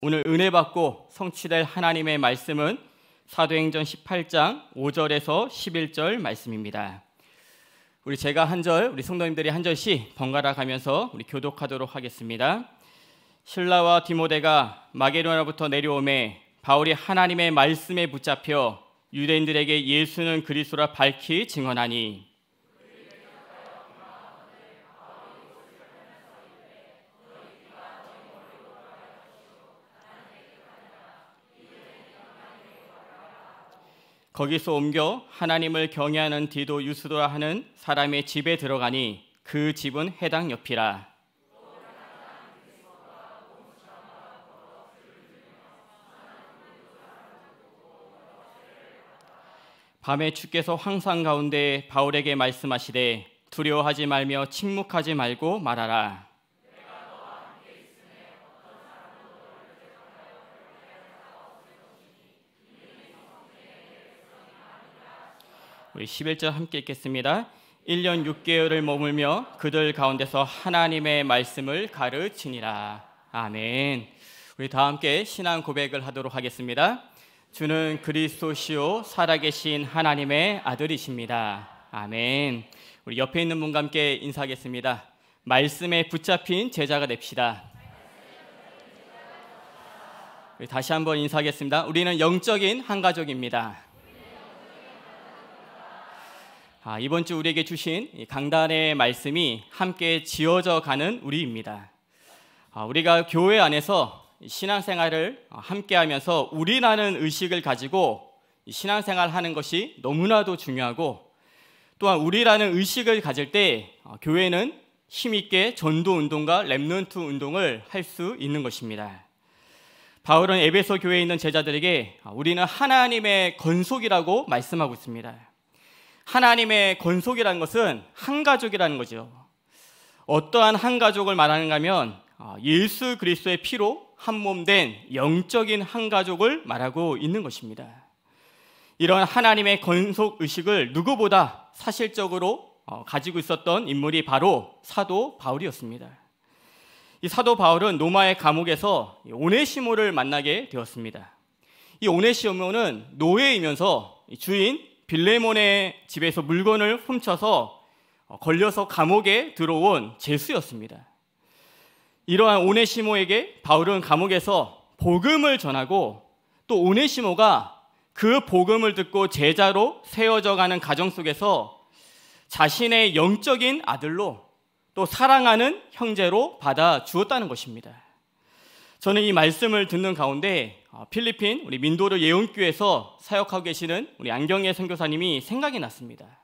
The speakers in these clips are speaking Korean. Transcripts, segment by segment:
오늘 은혜 받고 성취될 하나님의 말씀은 사도행전 18장 5절에서 11절 말씀입니다. 우리 제가 한 절, 우리 성도님들이 한 절씩 번갈아 가면서 우리 교독하도록 하겠습니다. 신라와 디모데가 마게도나부터 내려오매 바울이 하나님의 말씀에 붙잡혀 유대인들에게 예수는 그리스도라 밝히 증언하니 거기서 옮겨 하나님을 경외하는 디도 유스도라 하는 사람의 집에 들어가니 그 집은 해당 옆이라. 밤에 주께서 황산 가운데 바울에게 말씀하시되 두려워하지 말며 침묵하지 말고 말하라. 우리 11절 함께 읽겠습니다. 1년 6개월을 머물며 그들 가운데서 하나님의 말씀을 가르치니라. 아멘. 우리 다 함께 신앙 고백을 하도록 하겠습니다. 주는 그리스도시요 살아계신 하나님의 아들이십니다. 아멘. 우리 옆에 있는 분과 함께 인사하겠습니다. 말씀에 붙잡힌 제자가 됩시다. 다시 한번 인사하겠습니다. 우리는 영적인 한 가족입니다. 아, 이번 주 우리에게 주신 강단의 말씀이 함께 지어져 가는 우리입니다. 아, 우리가 교회 안에서 신앙생활을 어, 함께 하면서 우리라는 의식을 가지고 신앙생활 하는 것이 너무나도 중요하고 또한 우리라는 의식을 가질 때 어, 교회는 힘있게 전도 운동과 랩런트 운동을 할 수 있는 것입니다. 바울은 에베소 교회에 있는 제자들에게 아, 우리는 하나님의 건속이라고 말씀하고 있습니다. 하나님의 권속이라는 것은 한 가족이라는 거죠. 어떠한 한 가족을 말하는가 하면 아, 예수 그리스도의 피로 한몸된 영적인 한 가족을 말하고 있는 것입니다. 이런 하나님의 권속 의식을 누구보다 사실적으로 어, 가지고 있었던 인물이 바로 사도 바울이었습니다. 이 사도 바울은 로마의 감옥에서 오네시모를 만나게 되었습니다. 이 오네시모는 노예이면서 주인 빌레몬의 집에서 물건을 훔쳐서 어, 걸려서 감옥에 들어온 제수였습니다. 이러한 오네시모에게 바울은 감옥에서 복음을 전하고 또 오네시모가 그 복음을 듣고 제자로 세워져 가는 가정 속에서 자신의 영적인 아들로 또 사랑하는 형제로 받아 주었다는 것입니다. 저는 이 말씀을 듣는 가운데 어, 필리핀 우리 민도르 예운교에서 사역하고 계시는 우리 안경의 선교사님이 생각이 났습니다.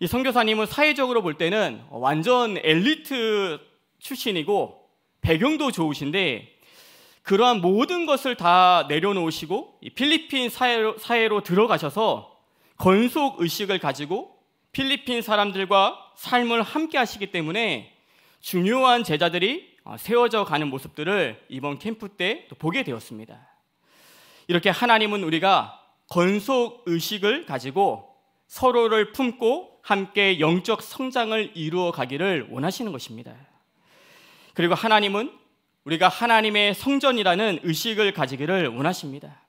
이 선교사님은 사회적으로 볼 때는 완전 엘리트 출신이고 배경도 좋으신데 그러한 모든 것을 다 내려놓으시고 필리핀 사회로, 사회로 들어가셔서 건속 의식을 가지고 필리핀 사람들과 삶을 함께 하시기 때문에 중요한 제자들이 어, 세워져 가는 모습들을 이번 캠프 때 보게 되었습니다. 이렇게 하나님은 우리가 건속 의식을 가지고 서로를 품고 함께 영적 성장을 이루어 가기를 원하시는 것입니다. 그리고 하나님은 우리가 하나님의 성전이라는 의식을 가지기를 원하십니다.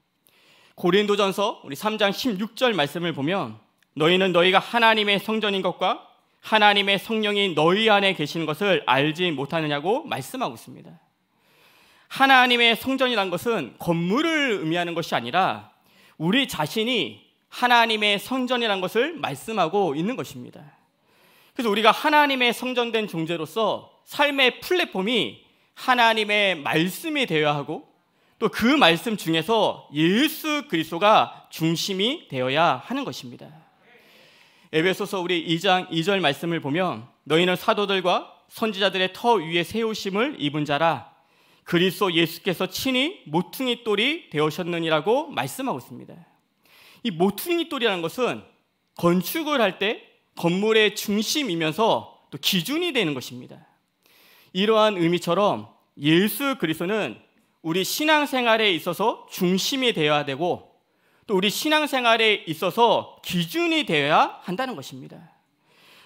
고린도전서 우리 3장 16절 말씀을 보면 너희는 너희가 하나님의 성전인 것과 하나님의 성령이 너희 안에 계신 것을 알지 못하느냐고 말씀하고 있습니다. 하나님의 성전이란 것은 건물을 의미하는 것이 아니라 우리 자신이 하나님의 성전이란 것을 말씀하고 있는 것입니다. 그래서 우리가 하나님의 성전된 존재로서 삶의 플랫폼이 하나님의 말씀이 되어야 하고 또 그 말씀 중에서 예수 그리스도가 중심이 되어야 하는 것입니다. 에베소서 우리 2장 2절 말씀을 보면 너희는 사도들과 선지자들의 터 위에 세우심을 입은 자라 그리스도 예수께서 친히 모퉁이 돌이 되셨느니라고 말씀하고 있습니다. 이 모퉁이 돌이라는 것은 건축을 할 때 건물의 중심이면서 또 기준이 되는 것입니다. 이러한 의미처럼 예수 그리스도는 우리 신앙생활에 있어서 중심이 되어야 되고 또 우리 신앙생활에 있어서 기준이 되어야 한다는 것입니다.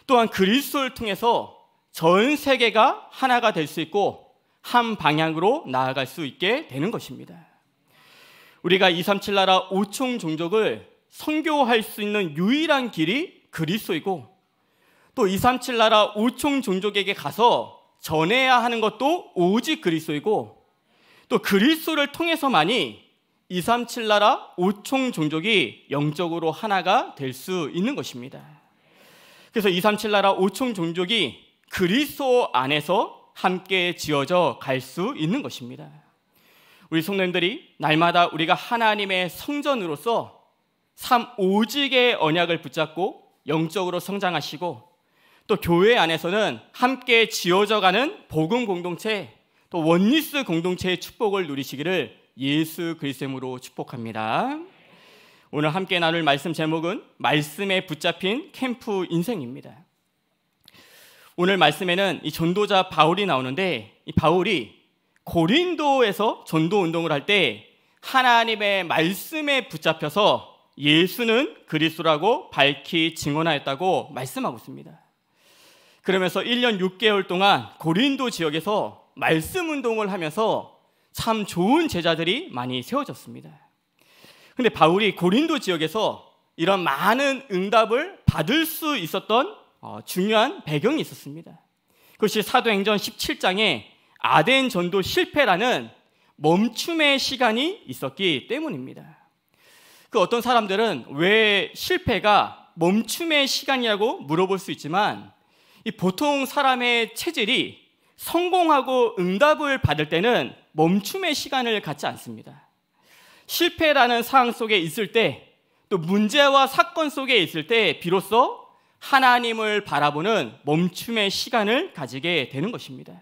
또한 그리스도를 통해서 전 세계가 하나가 될 수 있고 한 방향으로 나아갈 수 있게 되는 것입니다. 우리가 237 나라 5총 종족을 선교할 수 있는 유일한 길이 그리스도이고 또237 나라 5총 종족에게 가서 전해야 하는 것도 오직 그리스도이고 또 그리스도를 통해서만이 237 나라 5총 종족이 영적으로 하나가 될 수 있는 것입니다. 그래서 237 나라 5총 종족이 그리스도 안에서 함께 지어져 갈 수 있는 것입니다. 우리 성도님들이 날마다 우리가 하나님의 성전으로서 삼 오직의 언약을 붙잡고 영적으로 성장하시고 또 교회 안에서는 함께 지어져가는 복음 공동체 또 원리스 공동체의 축복을 누리시기를 예수 그리스도로 축복합니다. 오늘 함께 나눌 말씀 제목은 말씀에 붙잡힌 캠프 인생입니다. 오늘 말씀에는 이 전도자 바울이 나오는데 이 바울이 고린도에서 전도 운동을 할 때 하나님의 말씀에 붙잡혀서 예수는 그리스도라고 밝히 증언하였다고 말씀하고 있습니다. 그러면서 1년 6개월 동안 고린도 지역에서 말씀 운동을 하면서 참 좋은 제자들이 많이 세워졌습니다. 근데 바울이 고린도 지역에서 이런 많은 응답을 받을 수 있었던 어, 중요한 배경이 있었습니다. 그것이 사도행전 17장에 아덴 전도 실패라는 멈춤의 시간이 있었기 때문입니다. 그 어떤 사람들은 왜 실패가 멈춤의 시간이라고 물어볼 수 있지만 보통 사람의 체질이 성공하고 응답을 받을 때는 멈춤의 시간을 갖지 않습니다. 실패라는 상황 속에 있을 때, 또 문제와 사건 속에 있을 때, 비로소 하나님을 바라보는 멈춤의 시간을 가지게 되는 것입니다.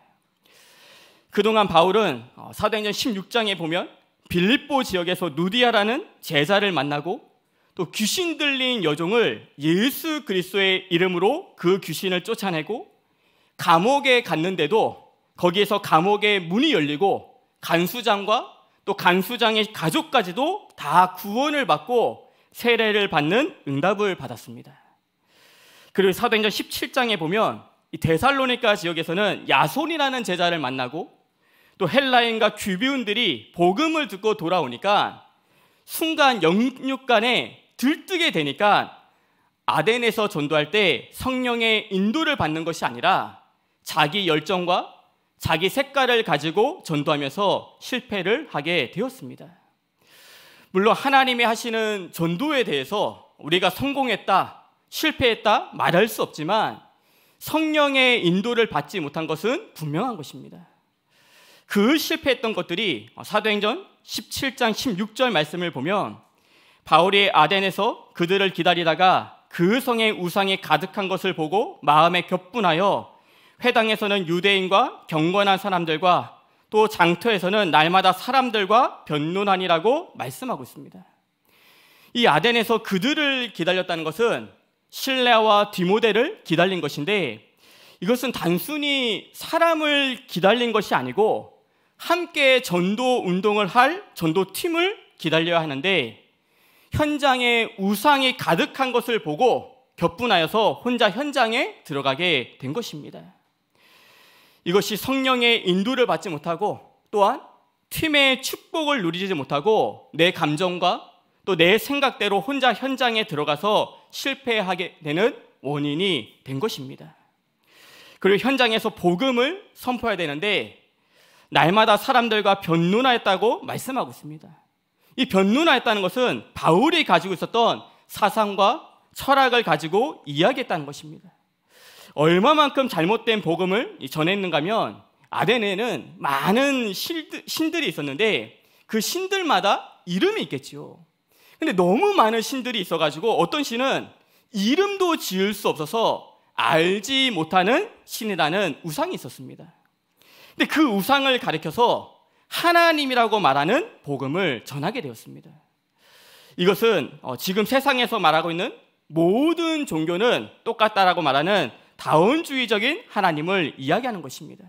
그동안 바울은 어, 사도행전 16장에 보면 빌립보 지역에서 누디아라는 제자를 만나고 또 귀신 들린 여종을 예수 그리스도의 이름으로 그 귀신을 쫓아내고 감옥에 갔는데도 거기에서 감옥의 문이 열리고 간수장과 또 간수장의 가족까지도 다 구원을 받고 세례를 받는 응답을 받았습니다. 그리고 사도행전 17장에 보면 이 데살로니카 지역에서는 야손이라는 제자를 만나고 또 헬라인과 귀비운들이 복음을 듣고 돌아오니까 순간 영육 간에 들뜨게 되니까 아덴에서 전도할 때 성령의 인도를 받는 것이 아니라 자기 열정과 자기 색깔을 가지고 전도하면서 실패를 하게 되었습니다. 물론 하나님이 하시는 전도에 대해서 우리가 성공했다, 실패했다 말할 수 없지만 성령의 인도를 받지 못한 것은 분명한 것입니다. 그 실패했던 것들이 사도행전 17장 16절 말씀을 보면 바울이 아덴에서 그들을 기다리다가 그 성의 우상에 가득한 것을 보고 마음에 격분하여 회당에서는 유대인과 경건한 사람들과 또 장터에서는 날마다 사람들과 변론하니라고 말씀하고 있습니다. 이 아덴에서 그들을 기다렸다는 것은 신뢰와 디모데를 기다린 것인데 이것은 단순히 사람을 기다린 것이 아니고 함께 전도 운동을 할 전도팀을 기다려야 하는데 현장에 우상이 가득한 것을 보고 격분하여서 혼자 현장에 들어가게 된 것입니다. 이것이 성령의 인도를 받지 못하고 또한 팀의 축복을 누리지 못하고 내 감정과 또 내 생각대로 혼자 현장에 들어가서 실패하게 되는 원인이 된 것입니다. 그리고 현장에서 복음을 선포해야 되는데 날마다 사람들과 변론하였다고 말씀하고 있습니다. 이 변론하였다는 것은 바울이 가지고 있었던 사상과 철학을 가지고 이야기했다는 것입니다. 얼마만큼 잘못된 복음을 전했는가 하면 아덴에는 많은 신들, 이 있었는데 그 신들마다 이름이 있겠지요. 근데 너무 많은 신들이 있어가지고 어떤 신은 이름도 지을 수 없어서 알지 못하는 신이라는 우상이 있었습니다. 근데 그 우상을 가리켜서 하나님이라고 말하는 복음을 전하게 되었습니다. 이것은 어, 지금 세상에서 말하고 있는 모든 종교는 똑같다라고 말하는 다원주의적인 하나님을 이야기하는 것입니다.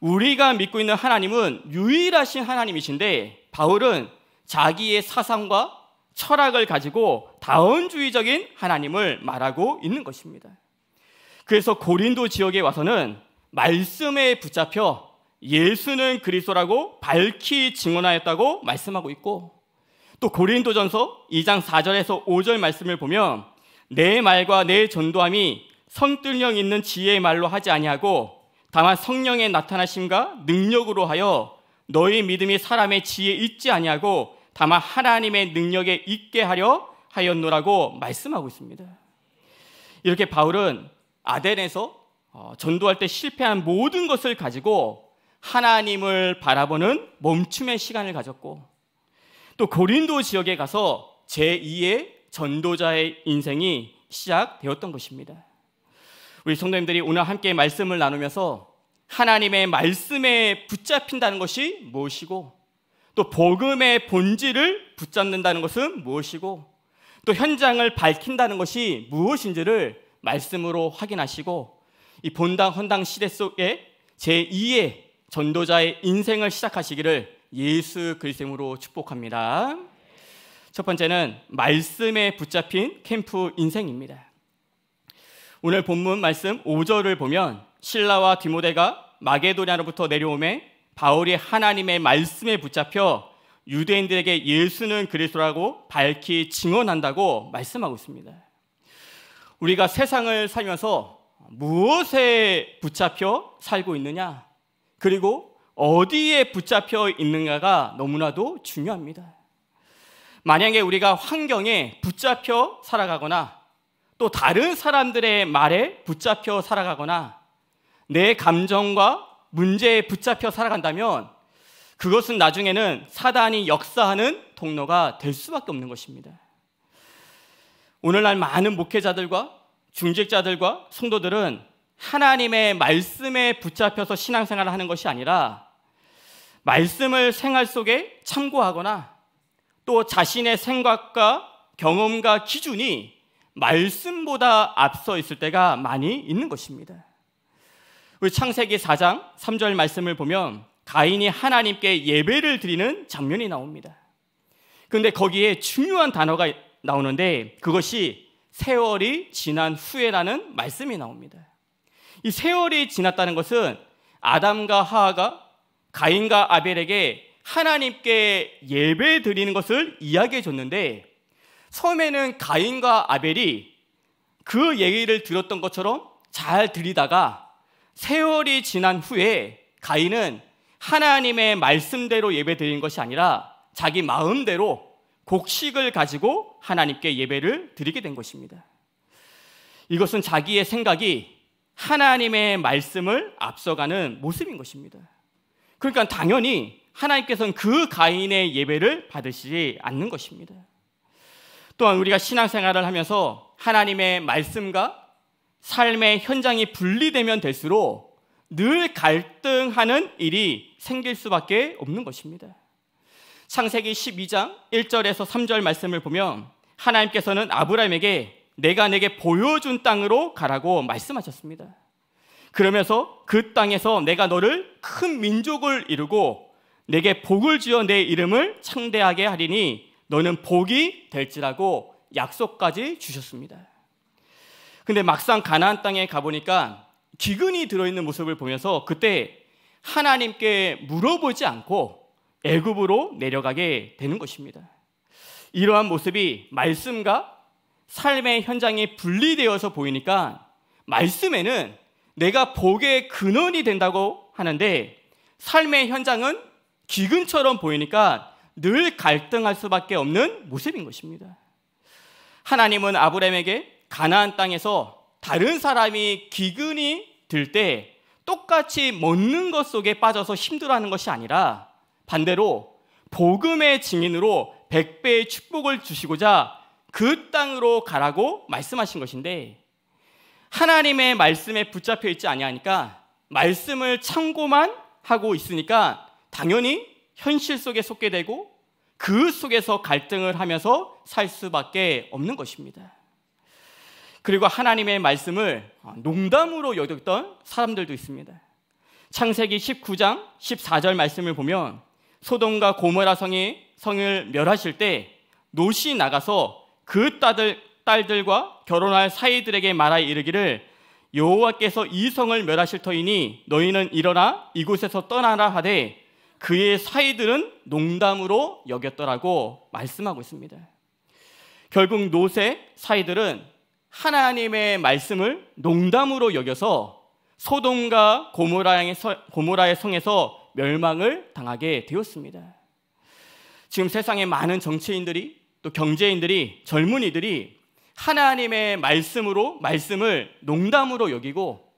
우리가 믿고 있는 하나님은 유일하신 하나님이신데 바울은 자기의 사상과 철학을 가지고 다원주의적인 하나님을 말하고 있는 것입니다. 그래서 고린도 지역에 와서는 말씀에 붙잡혀 예수는 그리스도라고 밝히 증언하였다고 말씀하고 있고 또 고린도전서 2장 4절에서 5절 말씀을 보면 내 말과 내 전도함이 성뜰령 있는 지혜의 말로 하지 아니하고 다만 성령의 나타나심과 능력으로 하여 너희 믿음이 사람의 지혜에 있지 아니하고 다만 하나님의 능력에 있게 하려 하였노라고 말씀하고 있습니다. 이렇게 바울은 아덴에서 어, 전도할 때 실패한 모든 것을 가지고 하나님을 바라보는 멈춤의 시간을 가졌고 또 고린도 지역에 가서 제2의 전도자의 인생이 시작되었던 것입니다. 우리 성도님들이 오늘 함께 말씀을 나누면서 하나님의 말씀에 붙잡힌다는 것이 무엇이고 또 복음의 본질을 붙잡는다는 것은 무엇이고 또 현장을 밝힌다는 것이 무엇인지를 말씀으로 확인하시고 이 본당 헌당 시대 속에 제2의 전도자의 인생을 시작하시기를 예수 그리스도로 축복합니다. 첫 번째는 말씀에 붙잡힌 캠프 인생입니다. 오늘 본문 말씀 5절을 보면 신라와 디모데가 마게도냐로부터 내려오매 바울이 하나님의 말씀에 붙잡혀 유대인들에게 예수는 그리스도라고 밝히 증언한다고 말씀하고 있습니다. 우리가 세상을 살면서 무엇에 붙잡혀 살고 있느냐, 그리고 어디에 붙잡혀 있는가가 너무나도 중요합니다. 만약에 우리가 환경에 붙잡혀 살아가거나 또 다른 사람들의 말에 붙잡혀 살아가거나 내 감정과 문제에 붙잡혀 살아간다면 그것은 나중에는 사단이 역사하는 통로가될 수밖에 없는 것입니다. 오늘날 많은 목회자들과 중직자들과 성도들은 하나님의 말씀에 붙잡혀서 신앙생활을 하는 것이 아니라 말씀을 생활 속에 참고하거나 또 자신의 생각과 경험과 기준이 말씀보다 앞서 있을 때가 많이 있는 것입니다. 우리 창세기 4장 3절 말씀을 보면 가인이 하나님께 예배를 드리는 장면이 나옵니다. 근데 거기에 중요한 단어가 나오는데 그것이 세월이 지난 후에라는 말씀이 나옵니다. 이 세월이 지났다는 것은 아담과 하하가 가인과 아벨에게 하나님께 예배 드리는 것을 이야기해 줬는데 처음에는 가인과 아벨이 그 얘기를 들었던 것처럼 잘 들이다가 세월이 지난 후에 가인은 하나님의 말씀대로 예배드린 것이 아니라 자기 마음대로 곡식을 가지고 하나님께 예배를 드리게 된 것입니다. 이것은 자기의 생각이 하나님의 말씀을 앞서가는 모습인 것입니다. 그러니까 당연히 하나님께서는 그 가인의 예배를 받으시지 않는 것입니다. 또한 우리가 신앙생활을 하면서 하나님의 말씀과 삶의 현장이 분리되면 될수록 늘 갈등하는 일이 생길 수밖에 없는 것입니다. 창세기 12장 1절에서 3절 말씀을 보면 하나님께서는 아브라함에게 내가 내게 보여준 땅으로 가라고 말씀하셨습니다. 그러면서 그 땅에서 내가 너를 큰 민족을 이루고 내게 복을 지어 내 이름을 창대하게 하리니 너는 복이 될지라고 약속까지 주셨습니다. 근데 막상 가나안 땅에 가보니까 기근이 들어있는 모습을 보면서 그때 하나님께 물어보지 않고 애굽으로 내려가게 되는 것입니다. 이러한 모습이 말씀과 삶의 현장이 분리되어서 보이니까 말씀에는 내가 복의 근원이 된다고 하는데 삶의 현장은 기근처럼 보이니까 늘 갈등할 수밖에 없는 모습인 것입니다. 하나님은 아브라함에게 가나안 땅에서 다른 사람이 기근이 들 때 똑같이 먹는 것 속에 빠져서 힘들어하는 것이 아니라 반대로 복음의 증인으로 백배의 축복을 주시고자 그 땅으로 가라고 말씀하신 것인데 하나님의 말씀에 붙잡혀 있지 아니하니까 말씀을 참고만 하고 있으니까 당연히 현실 속에 속게 되고 그 속에서 갈등을 하면서 살 수밖에 없는 것입니다. 그리고 하나님의 말씀을 농담으로 여겼던 사람들도 있습니다. 창세기 19장 14절 말씀을 보면 소돔과 고모라 성이 성을 멸하실 때 롯이 나가서 그 딸들, 딸들과 결혼할 사이들에게 말하 이르기를 여호와께서 이 성을 멸하실 터이니 너희는 일어나 이곳에서 떠나라 하되 그의 사이들은 농담으로 여겼더라고 말씀하고 있습니다. 결국 노세 사이들은 하나님의 말씀을 농담으로 여겨서 소돔과 고모라의 성에서 멸망을 당하게 되었습니다. 지금 세상에 많은 정치인들이 또 경제인들이 젊은이들이 하나님의 말씀으로 말씀을 농담으로 여기고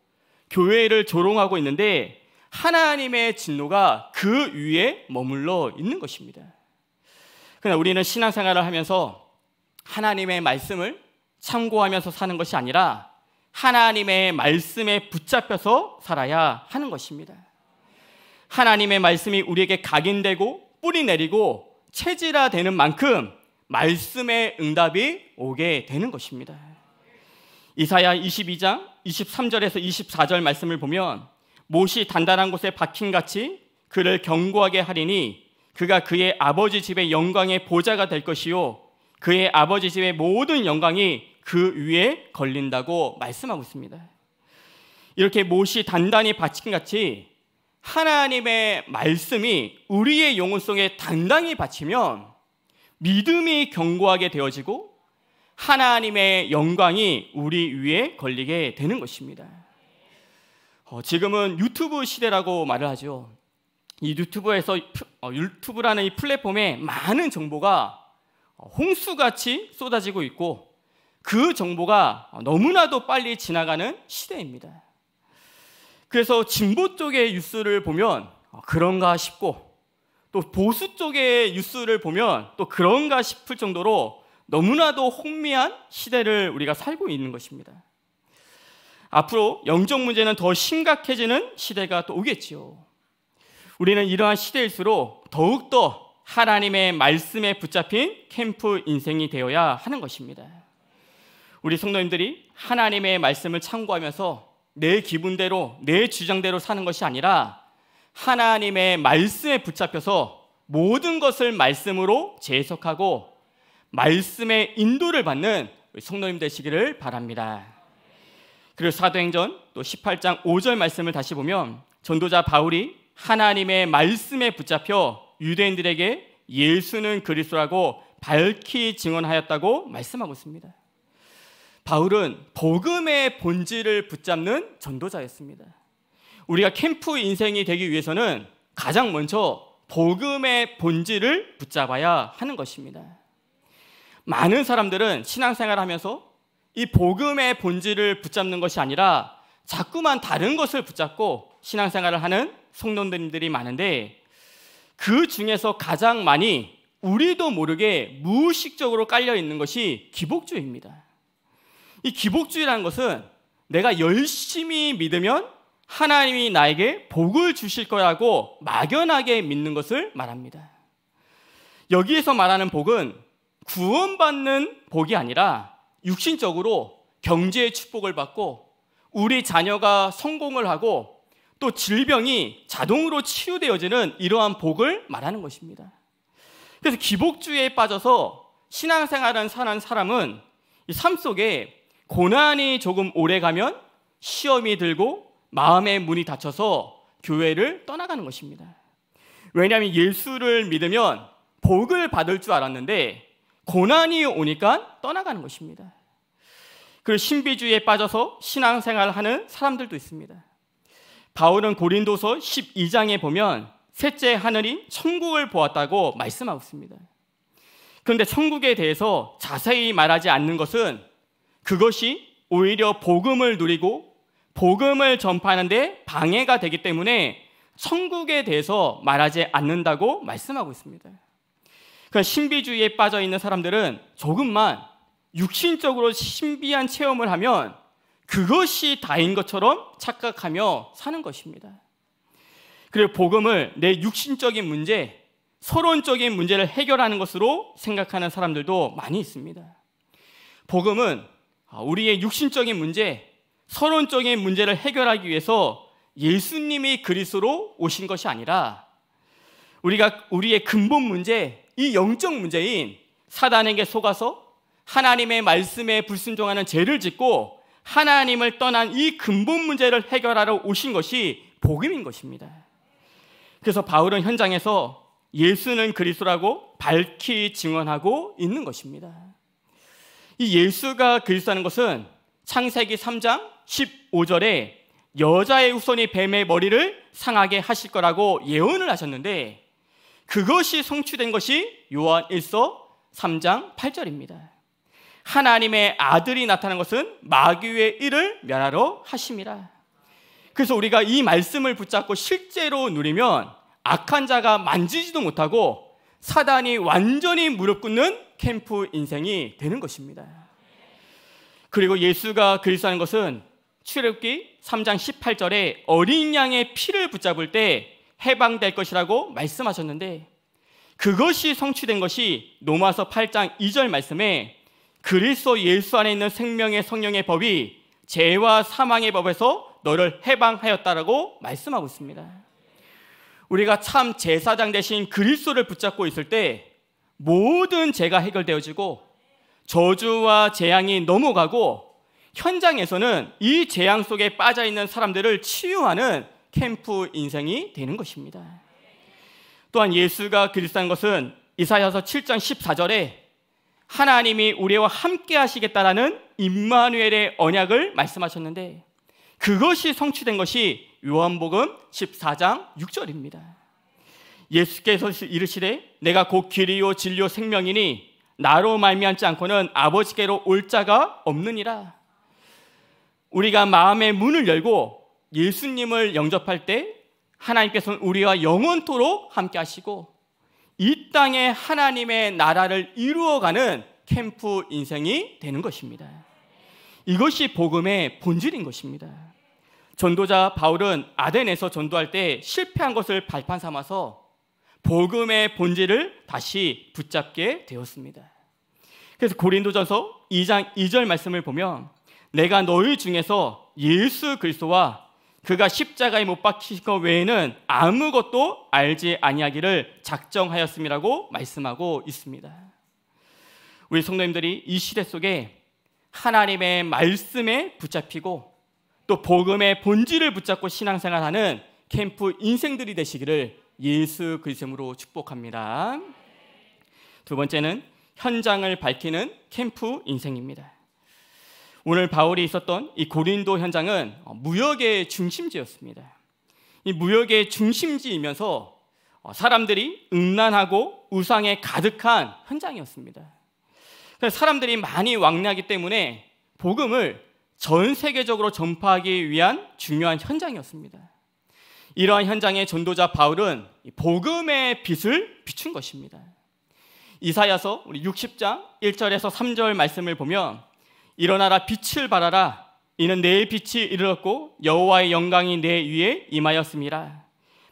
교회를 조롱하고 있는데 하나님의 진노가 그 위에 머물러 있는 것입니다. 그러나 우리는 신앙생활을 하면서 하나님의 말씀을 참고하면서 사는 것이 아니라 하나님의 말씀에 붙잡혀서 살아야 하는 것입니다. 하나님의 말씀이 우리에게 각인되고 뿌리 내리고 체질화 되는 만큼 말씀의 응답이 오게 되는 것입니다. 이사야 22장 23절에서 24절 말씀을 보면 못이 단단한 곳에 박힌 같이 그를 견고하게 하리니 그가 그의 아버지 집의 영광의 보좌가 될 것이요 그의 아버지 집의 모든 영광이 그 위에 걸린다고 말씀하고 있습니다. 이렇게 못이 단단히 박친 같이 하나님의 말씀이 우리의 영혼속에 당당히 받치면 믿음이 견고하게 되어지고 하나님의 영광이 우리 위에 걸리게 되는 것입니다. 어, 지금은 유튜브 시대라고 말을 하죠. 이 유튜브에서 어, 유튜브라는 이 플랫폼에 많은 정보가 어, 홍수같이 쏟아지고 있고 그 정보가 너무나도 빨리 지나가는 시대입니다. 그래서 진보 쪽의 뉴스를 보면 그런가 싶고 또 보수 쪽의 뉴스를 보면 또 그런가 싶을 정도로 너무나도 혼미한 시대를 우리가 살고 있는 것입니다. 앞으로 영적 문제는 더 심각해지는 시대가 또 오겠지요. 우리는 이러한 시대일수록 더욱더 하나님의 말씀에 붙잡힌 캠프 인생이 되어야 하는 것입니다. 우리 성도님들이 하나님의 말씀을 참고하면서 내 기분대로, 내 주장대로 사는 것이 아니라 하나님의 말씀에 붙잡혀서 모든 것을 말씀으로 재해석하고 말씀의 인도를 받는 성도님 되시기를 바랍니다. 그리고 사도행전 또 18장 5절 말씀을 다시 보면 전도자 바울이 하나님의 말씀에 붙잡혀 유대인들에게 예수는 그리스도라고 밝히 증언하였다고 말씀하고 있습니다. 바울은 복음의 본질을 붙잡는 전도자였습니다. 우리가 캠프 인생이 되기 위해서는 가장 먼저 복음의 본질을 붙잡아야 하는 것입니다. 많은 사람들은 신앙생활 을 하면서 이 복음의 본질을 붙잡는 것이 아니라 자꾸만 다른 것을 붙잡고 신앙생활을 하는 성도님들이 많은데 그 중에서 가장 많이 우리도 모르게 무의식적으로 깔려 있는 것이 기복주의입니다. 이 기복주의라는 것은 내가 열심히 믿으면 하나님이 나에게 복을 주실 거라고 막연하게 믿는 것을 말합니다. 여기에서 말하는 복은 구원받는 복이 아니라 육신적으로 경제의 축복을 받고 우리 자녀가 성공을 하고 또 질병이 자동으로 치유되어지는 이러한 복을 말하는 것입니다. 그래서 기복주의에 빠져서 신앙생활을 사는 사람은 이삶 속에 고난이 조금 오래가면 시험이 들고 마음의 문이 닫혀서 교회를 떠나가는 것입니다. 왜냐하면 예수를 믿으면 복을 받을 줄 알았는데 고난이 오니까 떠나가는 것입니다. 그리고 신비주의에 빠져서 신앙생활 하는 사람들도 있습니다. 바울은 고린도서 12장에 보면 셋째 하늘인 천국을 보았다고 말씀하고 있습니다. 그런데 천국에 대해서 자세히 말하지 않는 것은 그것이 오히려 복음을 누리고 복음을 전파하는데 방해가 되기 때문에 천국에 대해서 말하지 않는다고 말씀하고 있습니다. 그 신비주의에 빠져 있는 사람들은 조금만 육신적으로 신비한 체험을 하면 그것이 다인 것처럼 착각하며 사는 것입니다. 그리고 복음을 내 육신적인 문제, 서론적인 문제를 해결하는 것으로 생각하는 사람들도 많이 있습니다. 복음은 우리의 육신적인 문제, 서론적인 문제를 해결하기 위해서 예수님이 그리스로 오신 것이 아니라 우리가 우리의 근본 문제, 이 영적 문제인 사단에게 속아서 하나님의 말씀에 불순종하는 죄를 짓고 하나님을 떠난 이 근본 문제를 해결하러 오신 것이 복음인 것입니다. 그래서 바울은 현장에서 예수는 그리스도라고 밝히 증언하고 있는 것입니다. 이 예수가 그리스도라는 것은 창세기 3장 15절에 여자의 후손이 뱀의 머리를 상하게 하실 거라고 예언을 하셨는데 그것이 성취된 것이 요한 1서 3장 8절입니다. 하나님의 아들이 나타난 것은 마귀의 일을 멸하러 하심이라. 그래서 우리가 이 말씀을 붙잡고 실제로 누리면 악한 자가 만지지도 못하고 사단이 완전히 무릎 꿇는 캠프 인생이 되는 것입니다. 그리고 예수가 그리스도 하는 것은 출애굽기 3장 18절에 어린 양의 피를 붙잡을 때 해방될 것이라고 말씀하셨는데 그것이 성취된 것이 로마서 8장 2절 말씀에 그리스도 예수 안에 있는 생명의 성령의 법이 죄와 사망의 법에서 너를 해방하였다라고 말씀하고 있습니다. 우리가 참 제사장 대신 그리스도를 붙잡고 있을 때 모든 죄가 해결되어지고 저주와 재앙이 넘어가고 현장에서는 이 재앙 속에 빠져 있는 사람들을 치유하는 캠프 인생이 되는 것입니다. 또한 예수가 그리스도인 것은 이사야서 7장 14절에 하나님이 우리와 함께 하시겠다라는 임마누엘의 언약을 말씀하셨는데 그것이 성취된 것이 요한복음 14장 6절입니다. 예수께서 이르시되 내가 곧 길이요 진리 생명이니 나로 말미암지 않고는 아버지께로 올 자가 없느니라. 우리가 마음의 문을 열고 예수님을 영접할 때 하나님께서는 우리와 영원토록 함께 하시고 이 땅에 하나님의 나라를 이루어가는 캠프 인생이 되는 것입니다. 이것이 복음의 본질인 것입니다. 전도자 바울은 아덴에서 전도할 때 실패한 것을 발판 삼아서 복음의 본질을 다시 붙잡게 되었습니다. 그래서 고린도전서 2장 2절 말씀을 보면 내가 너희 중에서 예수 그리스도와 그가 십자가에 못 박힌 것 외에는 아무것도 알지 아니하기를 작정하였음이라고 말씀하고 있습니다. 우리 성도님들이 이 시대 속에 하나님의 말씀에 붙잡히고 또 복음의 본질을 붙잡고 신앙생활하는 캠프 인생들이 되시기를 예수 그리스도로 축복합니다. 두 번째는 현장을 밝히는 캠프 인생입니다. 오늘 바울이 있었던 이 고린도 현장은 어, 무역의 중심지였습니다. 이 무역의 중심지이면서 어, 사람들이 음란하고 우상에 가득한 현장이었습니다. 사람들이 많이 왕래하기 때문에 복음을 전 세계적으로 전파하기 위한 중요한 현장이었습니다. 이러한 현장의 전도자 바울은 복음의 빛을 비춘 것입니다. 이사야서 우리 60장 1절에서 3절 말씀을 보면 일어나라 빛을 발하라 이는 내 빛이 이르렀고 여호와의 영광이 내 위에 임하였습니다.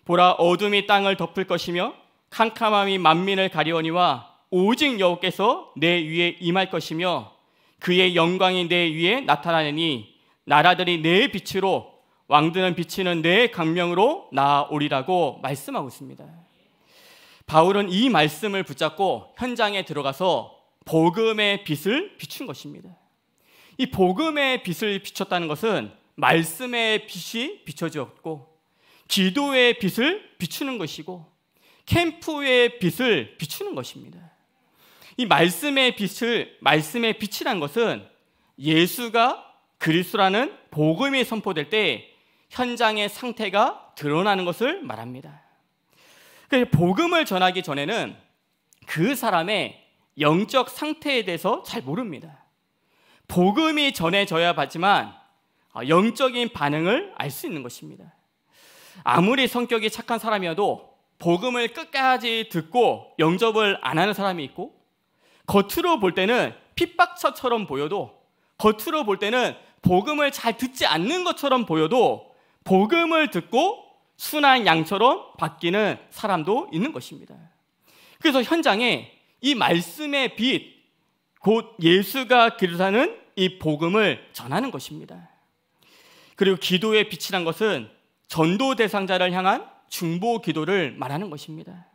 보라 어둠이 땅을 덮을 것이며 캄캄함이 만민을 가리오니와 오직 여호께서 내 위에 임할 것이며 그의 영광이 내 위에 나타나니 나라들이 내 빛으로 왕들은 비치는 내 강명으로 나오리라고 말씀하고 있습니다. 바울은 이 말씀을 붙잡고 현장에 들어가서 복음의 빛을 비춘 것입니다. 이 복음의 빛을 비췄다는 것은 말씀의 빛이 비춰졌고 기도의 빛을 비추는 것이고 캠프의 빛을 비추는 것입니다. 이 말씀의 빛을 말씀의 빛이란 것은 예수가 그리스도라는 복음이 선포될 때 현장의 상태가 드러나는 것을 말합니다. 그래서 복음을 전하기 전에는 그 사람의 영적 상태에 대해서 잘 모릅니다. 복음이 전해져야 하지만 아, 영적인 반응을 알 수 있는 것입니다. 아무리 성격이 착한 사람이어도 복음을 끝까지 듣고 영접을 안 하는 사람이 있고 겉으로 볼 때는 핍박처처럼 보여도 겉으로 볼 때는 복음을 잘 듣지 않는 것처럼 보여도 복음을 듣고 순한 양처럼 바뀌는 사람도 있는 것입니다. 그래서 현장에 이 말씀의 빛, 곧 예수가 기도하는 이 복음을 전하는 것입니다. 그리고 기도의 빛이란 것은 전도 대상자를 향한 중보 기도를 말하는 것입니다.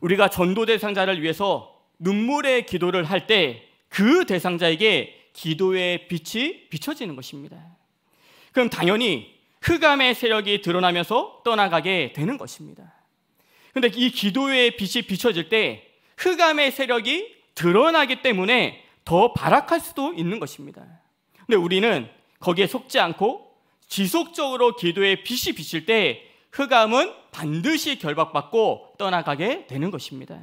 우리가 전도 대상자를 위해서 눈물의 기도를 할 때 그 대상자에게 기도의 빛이 비춰지는 것입니다. 그럼 당연히 흑암의 세력이 드러나면서 떠나가게 되는 것입니다. 근데 이 기도의 빛이 비춰질 때 흑암의 세력이 드러나기 때문에 더 발악할 수도 있는 것입니다. 근데 우리는 거기에 속지 않고 지속적으로 기도에 빛이 비칠 때 흑암은 반드시 결박받고 떠나가게 되는 것입니다.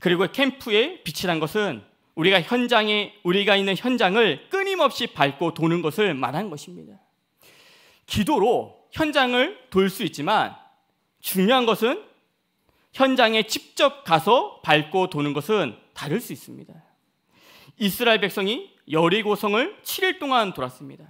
그리고 캠프의 빛이란 것은 우리가 현장에 우리가 있는 현장을 끊임없이 밟고 도는 것을 말한 것입니다. 기도로 현장을 돌 수 있지만 중요한 것은 현장에 직접 가서 밟고 도는 것은 다를 수 있습니다. 이스라엘 백성이 여리고성을 7일 동안 돌았습니다.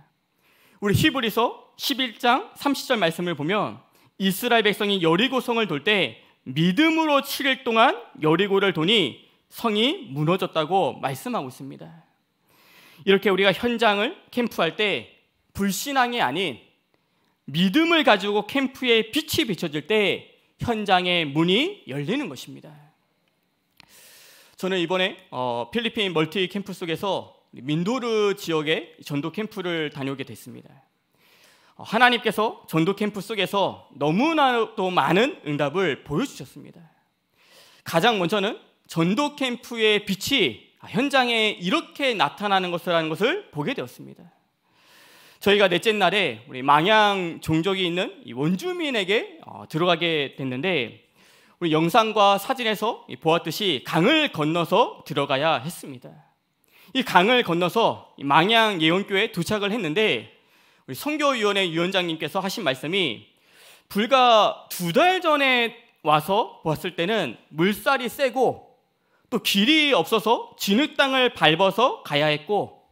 우리 히브리서 11장 30절 말씀을 보면 이스라엘 백성이 여리고성을 돌 때 믿음으로 7일 동안 여리고를 도니 성이 무너졌다고 말씀하고 있습니다. 이렇게 우리가 현장을 캠프할 때 불신앙이 아닌 믿음을 가지고 캠프에 빛이 비춰질 때 현장의 문이 열리는 것입니다. 저는 이번에 어, 필리핀 멀티 캠프 속에서 민도르 지역의 전도 캠프를 다녀오게 됐습니다. 어, 하나님께서 전도 캠프 속에서 너무나도 많은 응답을 보여주셨습니다. 가장 먼저는 전도 캠프의 빛이 현장에 이렇게 나타나는 것이라는 것을 보게 되었습니다. 저희가 넷째 날에 우리 망양 종족이 있는 원주민에게 어, 들어가게 됐는데 우리 영상과 사진에서 보았듯이 강을 건너서 들어가야 했습니다. 이 강을 건너서 망양 예원교에 도착을 했는데 우리 선교위원회 위원장님께서 하신 말씀이 불과 두 달 전에 와서 보았을 때는 물살이 세고 또 길이 없어서 진흙 땅을 밟아서 가야 했고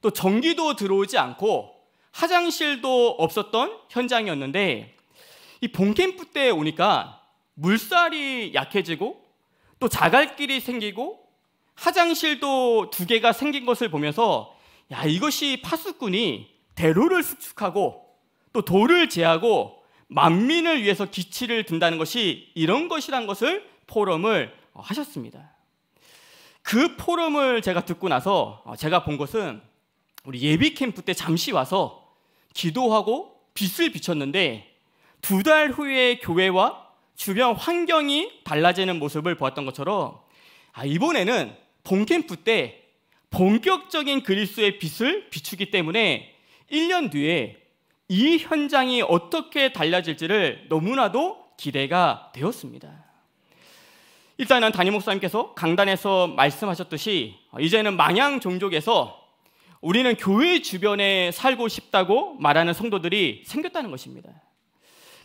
또 전기도 들어오지 않고 화장실도 없었던 현장이었는데 이 본캠프 때 오니까 물살이 약해지고 또 자갈길이 생기고 화장실도 두 개가 생긴 것을 보면서 야 이것이 파수꾼이 대로를 수축하고 또 도를 제하고 만민을 위해서 기치를 든다는 것이 이런 것이란 것을 포럼을 어, 하셨습니다. 그 포럼을 제가 듣고 나서 어, 제가 본 것은 우리 예비 캠프 때 잠시 와서 기도하고 빛을 비쳤는데 두 달 후에 교회와 주변 환경이 달라지는 모습을 보았던 것처럼 아, 이번에는 본캠프 때 본격적인 그리스의 빛을 비추기 때문에 1년 뒤에 이 현장이 어떻게 달라질지를 너무나도 기대가 되었습니다. 일단은 담임 목사님께서 강단에서 말씀하셨듯이 어, 이제는 망양 종족에서 우리는 교회 주변에 살고 싶다고 말하는 성도들이 생겼다는 것입니다.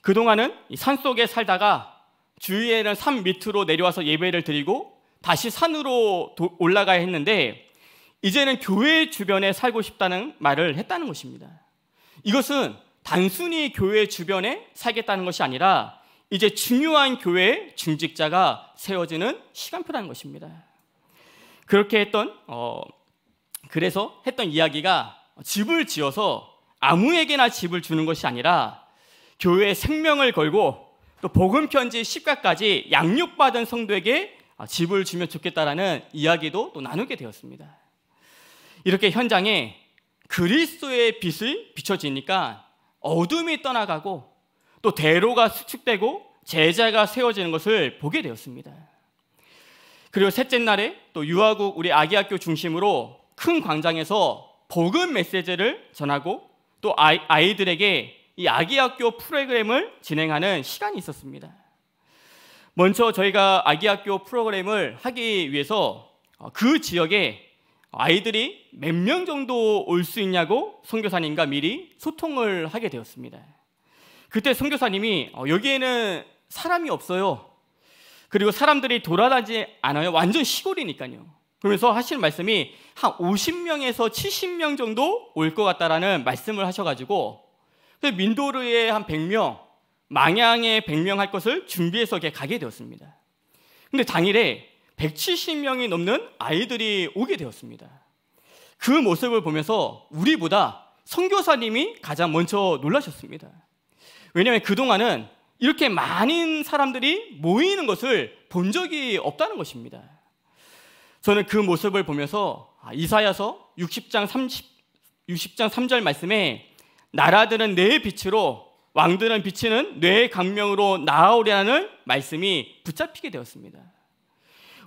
그동안은 산 속에 살다가 주위에 는산 밑으로 내려와서 예배를 드리고 다시 산으로 올라가야 했는데 이제는 교회 주변에 살고 싶다는 말을 했다는 것입니다. 이것은 단순히 교회 주변에 살겠다는 것이 아니라 이제 중요한 교회 중직자가 세워지는 시간표라는 것입니다. 그렇게 했던 어, 그래서 했던 이야기가 집을 지어서 아무에게나 집을 주는 것이 아니라 교회의 생명을 걸고 또 복음 편지 십가까지 양육받은 성도에게 집을 주면 좋겠다라는 이야기도 또 나누게 되었습니다. 이렇게 현장에 그리스도의 빛을 비춰지니까 어둠이 떠나가고 또 대로가 수축되고 제자가 세워지는 것을 보게 되었습니다. 그리고 셋째 날에 또 유아국 우리 아기학교 중심으로 큰 광장에서 복음 메시지를 전하고 또 아이, 아이들에게 이 아기 학교 프로그램을 진행하는 시간이 있었습니다. 먼저 저희가 아기 학교 프로그램을 하기 위해서 어, 그 지역에 아이들이 몇 명 정도 올 수 있냐고 선교사님과 미리 소통을 하게 되었습니다. 그때 선교사님이 어, 여기에는 사람이 없어요. 그리고 사람들이 돌아다니지 않아요. 완전 시골이니까요. 그러면서 하시는 말씀이 한 50명에서 70명 정도 올 것 같다라는 말씀을 하셔가지고 그 민도르에 한 100명, 망양에 100명 할 것을 준비해서 가게 되었습니다. 근데 당일에 170명이 넘는 아이들이 오게 되었습니다. 그 모습을 보면서 우리보다 선교사님이 가장 먼저 놀라셨습니다. 왜냐하면 그동안은 이렇게 많은 사람들이 모이는 것을 본 적이 없다는 것입니다. 저는 그 모습을 보면서 아, 이사야서 60장 30 60장 3절 말씀에 나라들은 내 빛으로 왕들은 비치는 뇌의 강명으로 나아오리라는 말씀이 붙잡히게 되었습니다.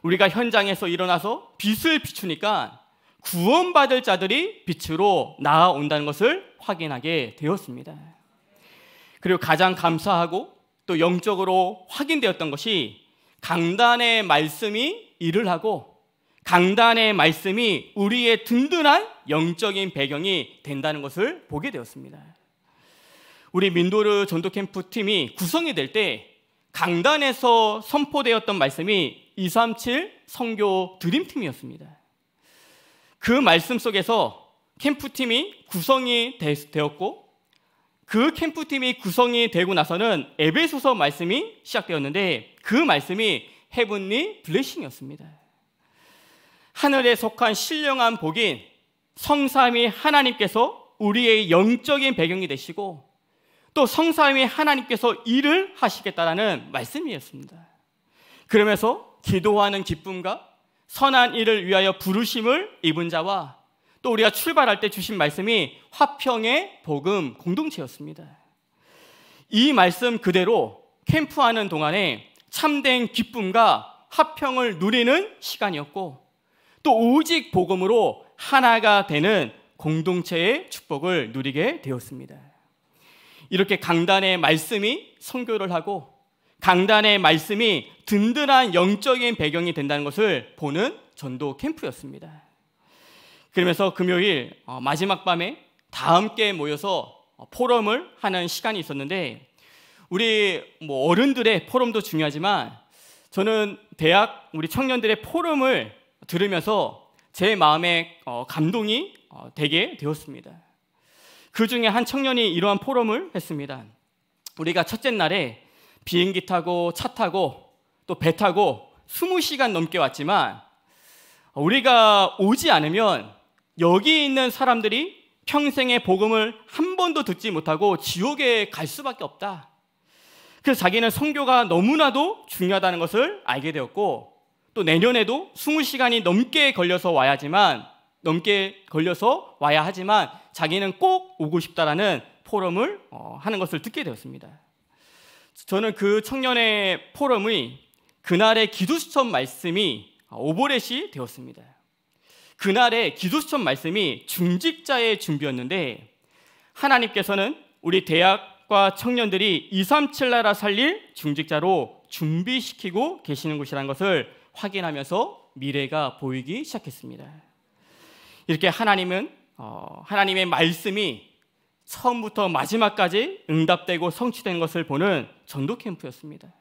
우리가 현장에서 일어나서 빛을 비추니까 구원받을 자들이 빛으로 나아온다는 것을 확인하게 되었습니다. 그리고 가장 감사하고 또 영적으로 확인되었던 것이 강단의 말씀이 일을 하고 강단의 말씀이 우리의 든든한 영적인 배경이 된다는 것을 보게 되었습니다. 우리 민도르 전도 그 캠프 팀이 구성이 될 때 강단에서 선포되었던 말씀이 237 성교 드림팀이었습니다. 그 말씀 속에서 캠프팀이 구성이 되었고 그 캠프팀이 구성이 되고 나서는 에베소서 말씀이 시작되었는데 그 말씀이 헤븐리 블레싱이었습니다. 하늘에 속한 신령한 복인 성삼위 하나님께서 우리의 영적인 배경이 되시고 또 성삼위 하나님께서 일을 하시겠다라는 말씀이었습니다. 그러면서 기도하는 기쁨과 선한 일을 위하여 부르심을 입은 자와 또 우리가 출발할 때 주신 말씀이 화평의 복음 공동체였습니다. 이 말씀 그대로 캠프하는 동안에 참된 기쁨과 화평을 누리는 시간이었고 또 오직 복음으로 하나가 되는 공동체의 축복을 누리게 되었습니다. 이렇게 강단의 말씀이 선교를 하고 강단의 말씀이 든든한 영적인 배경이 된다는 것을 보는 전도 캠프였습니다. 그러면서 금요일 어, 마지막 밤에 다 함께 모여서 포럼을 하는 시간이 있었는데 우리 뭐 어른들의 포럼도 중요하지만 저는 대학 우리 청년들의 포럼을 들으면서 제 마음에 어, 감동이 어, 되게 되었습니다. 그 중에 한 청년이 이러한 포럼을 했습니다. 우리가 첫째 날에 비행기 타고 차 타고 또 배 타고 20시간 넘게 왔지만 우리가 오지 않으면 여기 있는 사람들이 평생의 복음을 한 번도 듣지 못하고 지옥에 갈 수밖에 없다. 그래서 자기는 성교가 너무나도 중요하다는 것을 알게 되었고 또 내년에도 20시간이 넘게 걸려서 와야지만 넘게 걸려서 와야 하지만 자기는 꼭 오고 싶다라는 포럼을 어, 하는 것을 듣게 되었습니다. 저는 그 청년의 포럼의 그날의 기도수첩 말씀이 오버렛이 되었습니다. 그날의 기도수첩 말씀이 중직자의 준비였는데 하나님께서는 우리 대학과 청년들이 237 나라 살릴 중직자로 준비시키고 계시는 곳이라는 것을 확인하면서 미래가 보이기 시작했습니다. 이렇게 하나님은 어, 하나님의 말씀이 처음부터 마지막까지 응답되고 성취된 것을 보는 전도 캠프였습니다.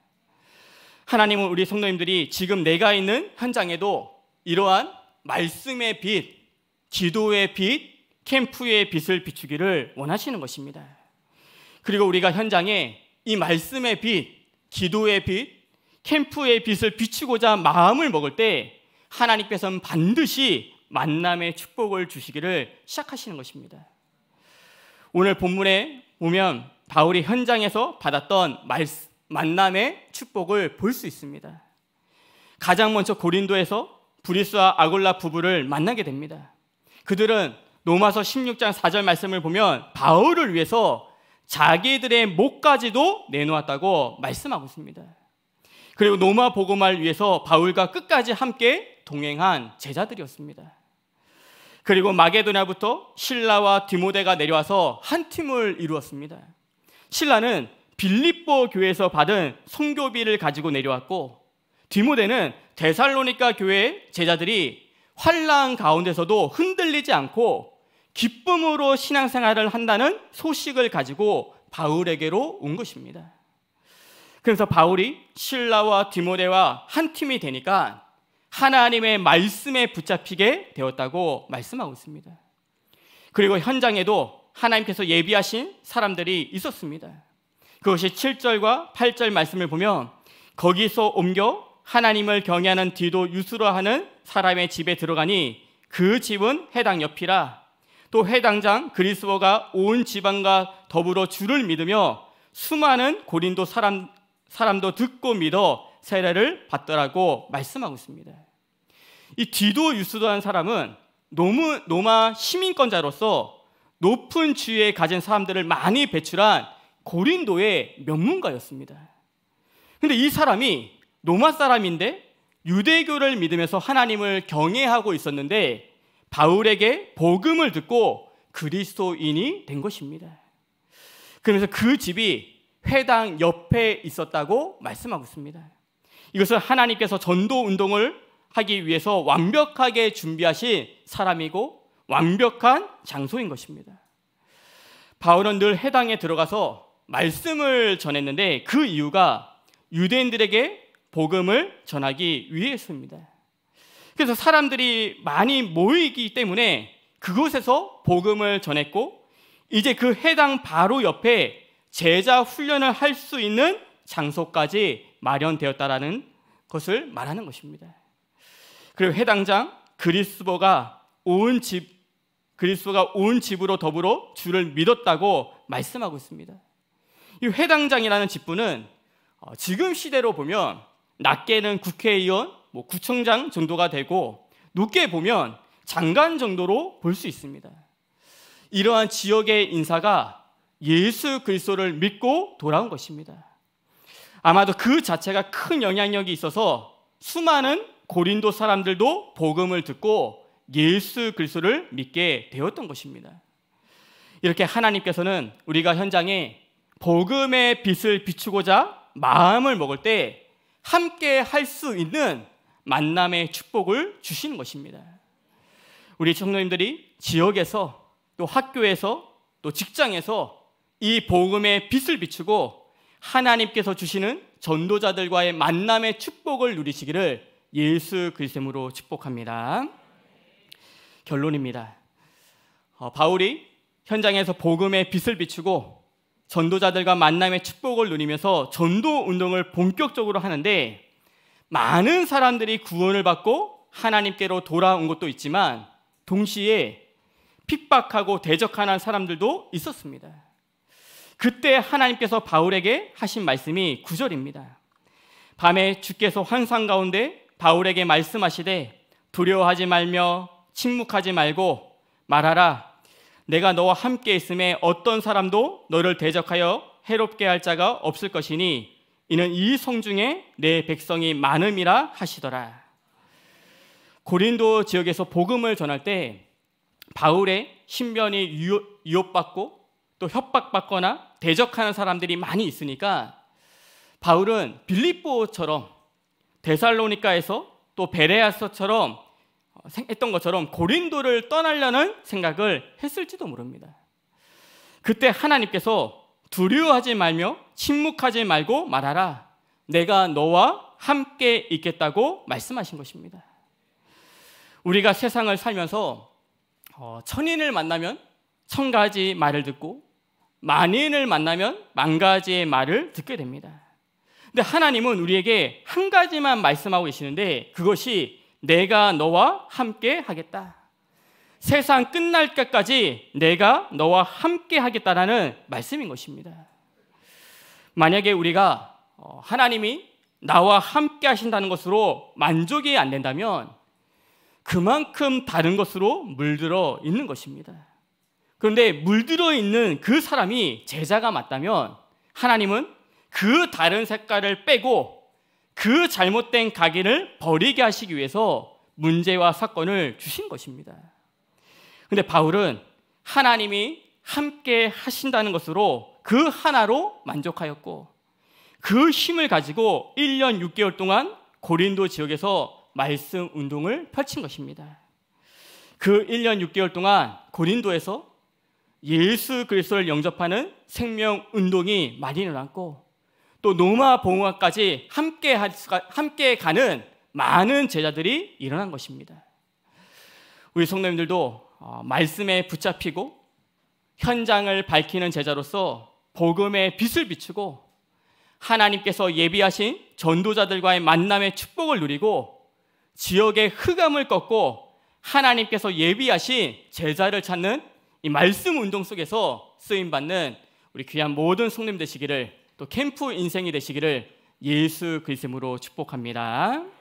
하나님은 우리 성도님들이 지금 내가 있는 현장에도 이러한 말씀의 빛, 기도의 빛, 캠프의 빛을 비추기를 원하시는 것입니다. 그리고 우리가 현장에 이 말씀의 빛, 기도의 빛, 캠프의 빛을 비추고자 마음을 먹을 때 하나님께서는 반드시 만남의 축복을 주시기를 시작하시는 것입니다. 오늘 본문에 보면 바울이 현장에서 받았던 만남의 축복을 볼 수 있습니다. 가장 먼저 고린도에서 브리스와 아골라 부부를 만나게 됩니다. 그들은 로마서 16장 4절 말씀을 보면 바울을 위해서 자기들의 목까지도 내놓았다고 말씀하고 있습니다. 그리고 노마 복음화를 위해서 바울과 끝까지 함께 동행한 제자들이었습니다. 그리고 마게도냐부터 신라와 디모데가 내려와서 한 팀을 이루었습니다. 신라는 빌립보 교회에서 받은 성교비를 가지고 내려왔고 디모데는 데살로니카 교회 제자들이 환란 가운데서도 흔들리지 않고 기쁨으로 신앙생활을 한다는 소식을 가지고 바울에게로 온 것입니다. 그래서 바울이 신라와 디모데와 한 팀이 되니까 하나님의 말씀에 붙잡히게 되었다고 말씀하고 있습니다. 그리고 현장에도 하나님께서 예비하신 사람들이 있었습니다. 그것이 7절과 8절 말씀을 보면 거기서 옮겨 하나님을 경외하는 디도 유수라 하는 사람의 집에 들어가니 그 집은 해당 옆이라 또 해당장 그리스도가 온 지방과 더불어 주를 믿으며 수많은 고린도 사람 사람도 듣고 믿어 세례를 받더라고 말씀하고 있습니다. 이 디도 유스도라 사람은 노무, 노마 시민권자로서 높은 지위에 가진 사람들을 많이 배출한 고린도의 명문가였습니다. 근데 이 사람이 노마 사람인데 유대교를 믿으면서 하나님을 경외하고 있었는데 바울에게 복음을 듣고 그리스도인이 된 것입니다. 그러면서 그 집이 회당 옆에 있었다고 말씀하고 있습니다. 이것은 하나님께서 전도 운동을 하기 위해서 완벽하게 준비하신 사람이고 완벽한 장소인 것입니다. 바울은 늘 해당에 들어가서 말씀을 전했는데 그 이유가 유대인들에게 복음을 전하기 위해서입니다. 그래서 사람들이 많이 모이기 때문에 그곳에서 복음을 전했고 이제 그 해당 바로 옆에 제자 훈련을 할 수 있는 장소까지 마련되었다라는 것을 말하는 것입니다. 그리고 해당장 그리스도가 온 집, 그리스도가 온 집으로 더불어 주를 믿었다고 말씀하고 있습니다. 이 회당장이라는 직분은 어, 지금 시대로 보면 낮게는 국회의원, 뭐 구청장 정도가 되고 높게 보면 장관 정도로 볼 수 있습니다. 이러한 지역의 인사가 예수 그리스도를 믿고 돌아온 것입니다. 아마도 그 자체가 큰 영향력이 있어서 수많은 고린도 사람들도 복음을 듣고 예수 그리스도를 믿게 되었던 것입니다. 이렇게 하나님께서는 우리가 현장에 복음의 빛을 비추고자 마음을 먹을 때 함께 할 수 있는 만남의 축복을 주시는 것입니다. 우리 청년님들이 지역에서 또 학교에서 또 직장에서 이 복음의 빛을 비추고 하나님께서 주시는 전도자들과의 만남의 축복을 누리시기를 예수 그리스도로 축복합니다. 결론입니다. 어, 바울이 현장에서 복음의 빛을 비추고 전도자들과 만남의 축복을 누리면서 전도 운동을 본격적으로 하는데 많은 사람들이 구원을 받고 하나님께로 돌아온 것도 있지만 동시에 핍박하고 대적하는 사람들도 있었습니다. 그때 하나님께서 바울에게 하신 말씀이 구절입니다 밤에 주께서 환상 가운데 바울에게 말씀하시되 두려워하지 말며 침묵하지 말고 말하라. 내가 너와 함께 있음에 어떤 사람도 너를 대적하여 해롭게 할 자가 없을 것이니 이는 이 성중에 내 백성이 많음이라 하시더라. 고린도 지역에서 복음을 전할 때 바울의 신변이 유혹받고 또 협박받거나 대적하는 사람들이 많이 있으니까 바울은 빌립보처럼 데살로니카에서 또 베레아서처럼 어, 했던 것처럼 고린도를 떠나려는 생각을 했을지도 모릅니다. 그때 하나님께서 두려워하지 말며 침묵하지 말고 말하라. 내가 너와 함께 있겠다고 말씀하신 것입니다. 우리가 세상을 살면서 어, 천인을 만나면 천 가지 말을 듣고 만인을 만나면 만 가지의 말을 듣게 됩니다. 근데 하나님은 우리에게 한 가지만 말씀하고 계시는데 그것이 내가 너와 함께 하겠다. 세상 끝날 때까지 내가 너와 함께 하겠다라는 말씀인 것입니다. 만약에 우리가 어, 하나님이 나와 함께 하신다는 것으로 만족이 안 된다면 그만큼 다른 것으로 물들어 있는 것입니다. 그런데 물들어 있는 그 사람이 제자가 맞다면 하나님은 그 다른 색깔을 빼고 그 잘못된 가게를 버리게 하시기 위해서 문제와 사건을 주신 것입니다. 근데 바울은 하나님이 함께 하신다는 것으로 그 하나로 만족하였고 그 힘을 가지고 1년 6개월 동안 고린도 지역에서 말씀 운동을 펼친 것입니다. 그 1년 6개월 동안 고린도에서 예수 그리스도를 영접하는 생명 운동이 많이 일어났고 또 노마 봉화까지 함께 함께 가는 많은 제자들이 일어난 것입니다. 우리 성도님들도 어, 말씀에 붙잡히고 현장을 밝히는 제자로서 복음의 빛을 비추고 하나님께서 예비하신 전도자들과의 만남의 축복을 누리고 지역의 흑암을 꺾고 하나님께서 예비하신 제자를 찾는 이 말씀 운동 속에서 쓰임 받는 우리 귀한 모든 성님 되시기를 또 캠프 인생이 되시기를 예수 그리스도로 축복합니다.